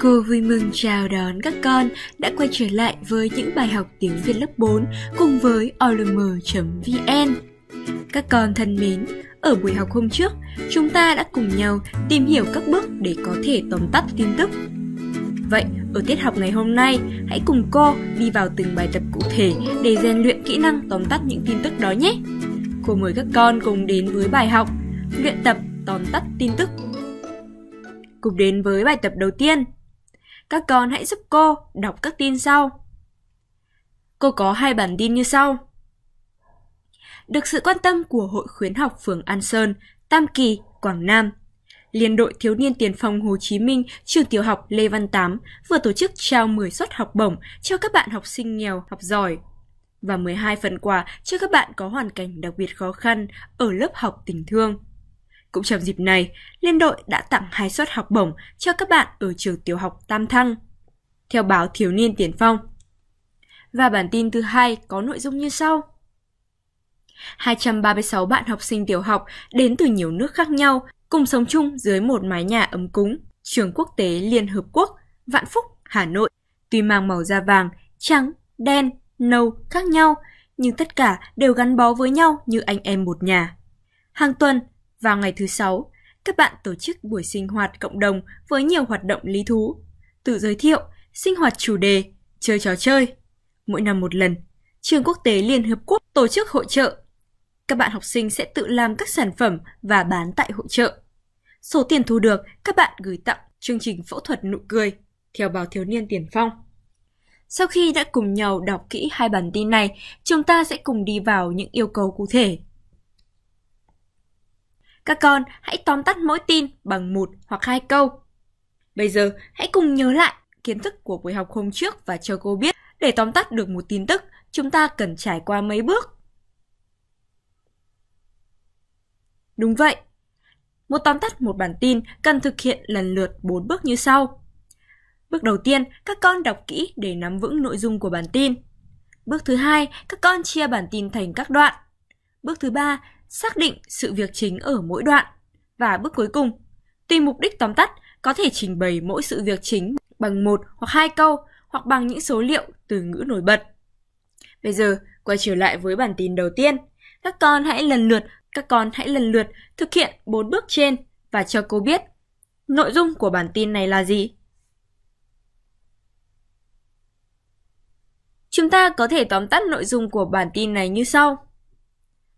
Cô vui mừng chào đón các con đã quay trở lại với những bài học tiếng Việt lớp 4 cùng với olm.vn. Các con thân mến, ở buổi học hôm trước, chúng ta đã cùng nhau tìm hiểu các bước để có thể tóm tắt tin tức. Vậy, ở tiết học ngày hôm nay, hãy cùng cô đi vào từng bài tập cụ thể để rèn luyện kỹ năng tóm tắt những tin tức đó nhé. Cô mời các con cùng đến với bài học luyện tập tóm tắt tin tức. Cùng đến với bài tập đầu tiên – các con hãy giúp cô đọc các tin sau. Cô có hai bản tin như sau. Được sự quan tâm của Hội khuyến học phường An Sơn, Tam Kỳ, Quảng Nam, Liên đội Thiếu niên Tiền phong Hồ Chí Minh, trường tiểu học Lê Văn Tám vừa tổ chức trao 10 suất học bổng cho các bạn học sinh nghèo, học giỏi và 12 phần quà cho các bạn có hoàn cảnh đặc biệt khó khăn ở lớp học tình thương. Cũng trong dịp này, Liên đội đã tặng hai suất học bổng cho các bạn ở trường tiểu học Tam Thăng, theo báo Thiếu niên Tiền Phong. Và bản tin thứ hai có nội dung như sau. 236 bạn học sinh tiểu học đến từ nhiều nước khác nhau cùng sống chung dưới một mái nhà ấm cúng, trường quốc tế Liên Hợp Quốc, Vạn Phúc, Hà Nội. Tuy mang màu da vàng, trắng, đen, nâu khác nhau, nhưng tất cả đều gắn bó với nhau như anh em một nhà. Hàng tuần, vào ngày thứ sáu, các bạn tổ chức buổi sinh hoạt cộng đồng với nhiều hoạt động lý thú, tự giới thiệu, sinh hoạt chủ đề, chơi trò chơi. Mỗi năm một lần, trường quốc tế Liên hợp Quốc tổ chức hội trợ. Các bạn học sinh sẽ tự làm các sản phẩm và bán tại hội trợ. Số tiền thu được các bạn gửi tặng chương trình phẫu thuật nụ cười theo báo thiếu niên tiền phong. Sau khi đã cùng nhau đọc kỹ hai bản tin này, chúng ta sẽ cùng đi vào những yêu cầu cụ thể các con hãy tóm tắt mỗi tin bằng một hoặc hai câu. Bây giờ hãy cùng nhớ lại kiến thức của buổi học hôm trước và cho cô biết để tóm tắt được một tin tức, chúng ta cần trải qua mấy bước. Đúng vậy. Một tóm tắt một bản tin cần thực hiện lần lượt 4 bước như sau. Bước đầu tiên, các con đọc kỹ để nắm vững nội dung của bản tin. Bước thứ hai, các con chia bản tin thành các đoạn. Bước thứ ba, xác định sự việc chính ở mỗi đoạn. Và bước cuối cùng, tìm mục đích tóm tắt, có thể trình bày mỗi sự việc chính bằng một hoặc hai câu hoặc bằng những số liệu từ ngữ nổi bật. Bây giờ, quay trở lại với bản tin đầu tiên. Các con hãy lần lượt, các con hãy lần lượt thực hiện bốn bước trên và cho cô biết nội dung của bản tin này là gì. Chúng ta có thể tóm tắt nội dung của bản tin này như sau.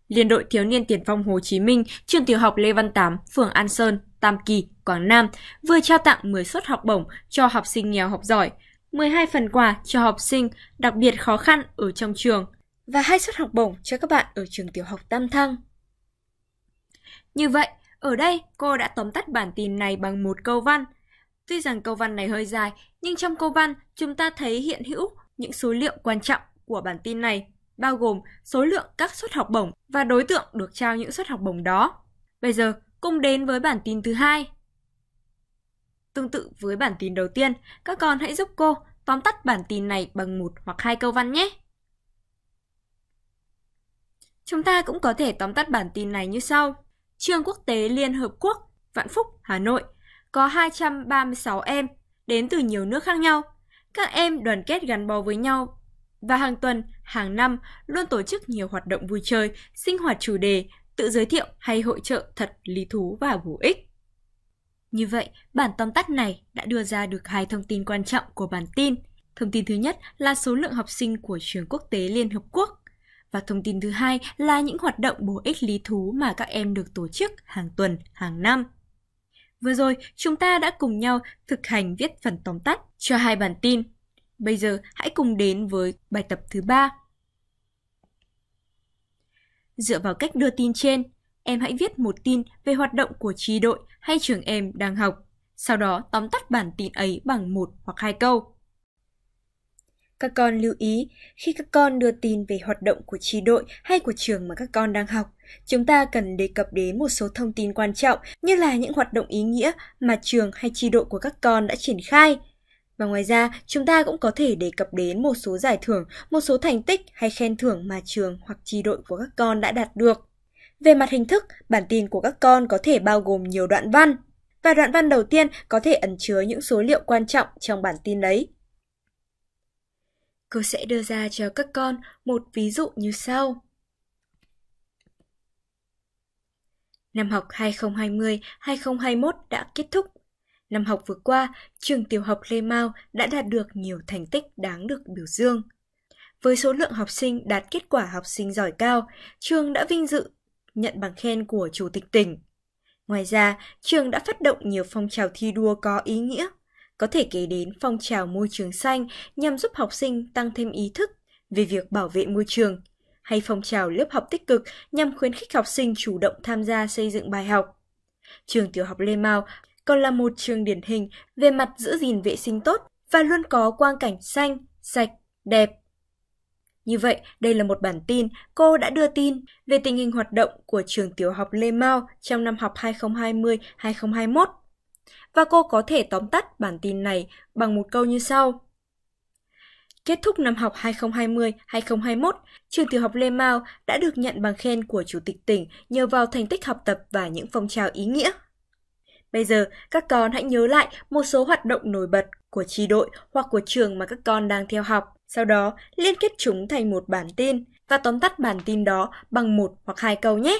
Liên đội Thiếu niên Tiền phong Hồ Chí Minh, trường tiểu học Lê Văn Tám, phường An Sơn, Tam Kỳ, Quảng Nam vừa trao tặng 10 suất học bổng cho học sinh nghèo học giỏi, 12 phần quà cho học sinh đặc biệt khó khăn ở trong trường và hai suất học bổng cho các bạn ở trường tiểu học Tam Thăng. Như vậy, ở đây cô đã tóm tắt bản tin này bằng một câu văn. Tuy rằng câu văn này hơi dài, nhưng trong câu văn chúng ta thấy hiện hữu những số liệu quan trọng của bản tin này bao gồm số lượng các suất học bổng và đối tượng được trao những suất học bổng đó. Bây giờ, cùng đến với bản tin thứ hai. Tương tự với bản tin đầu tiên, các con hãy giúp cô tóm tắt bản tin này bằng một hoặc hai câu văn nhé. Chúng ta cũng có thể tóm tắt bản tin này như sau. Trường Quốc tế Liên Hợp Quốc, Vạn Phúc, Hà Nội có 236 em đến từ nhiều nước khác nhau. Các em đoàn kết gắn bó với nhau và hàng tuần hàng năm luôn tổ chức nhiều hoạt động vui chơi, sinh hoạt chủ đề, tự giới thiệu hay hội trợ thật lý thú và bổ ích. Như vậy, bản tóm tắt này đã đưa ra được hai thông tin quan trọng của bản tin. Thông tin thứ nhất là số lượng học sinh của trường quốc tế Liên Hợp Quốc. Và thông tin thứ hai là những hoạt động bổ ích lý thú mà các em được tổ chức hàng tuần, hàng năm. Vừa rồi, chúng ta đã cùng nhau thực hành viết phần tóm tắt cho hai bản tin Bây giờ hãy cùng đến với bài tập thứ ba. Dựa vào cách đưa tin trên, em hãy viết một tin về hoạt động của tri đội hay trường em đang học. Sau đó tóm tắt bản tin ấy bằng một hoặc hai câu. Các con lưu ý, khi các con đưa tin về hoạt động của tri đội hay của trường mà các con đang học, chúng ta cần đề cập đến một số thông tin quan trọng như là những hoạt động ý nghĩa mà trường hay tri đội của các con đã triển khai, và ngoài ra, chúng ta cũng có thể đề cập đến một số giải thưởng, một số thành tích hay khen thưởng mà trường hoặc tri đội của các con đã đạt được. Về mặt hình thức, bản tin của các con có thể bao gồm nhiều đoạn văn, và đoạn văn đầu tiên có thể ẩn chứa những số liệu quan trọng trong bản tin đấy. Cô sẽ đưa ra cho các con một ví dụ như sau. Năm học 2020-2021 đã kết thúc Năm học vừa qua, trường tiểu học Lê Mau đã đạt được nhiều thành tích đáng được biểu dương. Với số lượng học sinh đạt kết quả học sinh giỏi cao, trường đã vinh dự nhận bằng khen của Chủ tịch tỉnh. Ngoài ra, trường đã phát động nhiều phong trào thi đua có ý nghĩa, có thể kể đến phong trào môi trường xanh nhằm giúp học sinh tăng thêm ý thức về việc bảo vệ môi trường, hay phong trào lớp học tích cực nhằm khuyến khích học sinh chủ động tham gia xây dựng bài học. Trường tiểu học Lê Mau còn là một trường điển hình về mặt giữ gìn vệ sinh tốt và luôn có quang cảnh xanh, sạch, đẹp. Như vậy, đây là một bản tin cô đã đưa tin về tình hình hoạt động của trường tiểu học Lê Mau trong năm học 2020-2021. Và cô có thể tóm tắt bản tin này bằng một câu như sau. Kết thúc năm học 2020-2021, trường tiểu học Lê Mau đã được nhận bằng khen của Chủ tịch tỉnh nhờ vào thành tích học tập và những phong trào ý nghĩa Bây giờ, các con hãy nhớ lại một số hoạt động nổi bật của tri đội hoặc của trường mà các con đang theo học. Sau đó, liên kết chúng thành một bản tin và tóm tắt bản tin đó bằng một hoặc hai câu nhé.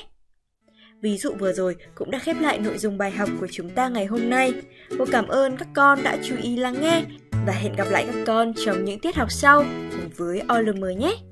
Ví dụ vừa rồi cũng đã khép lại nội dung bài học của chúng ta ngày hôm nay. Cô cảm ơn các con đã chú ý lắng nghe và hẹn gặp lại các con trong những tiết học sau cùng với OL mới nhé.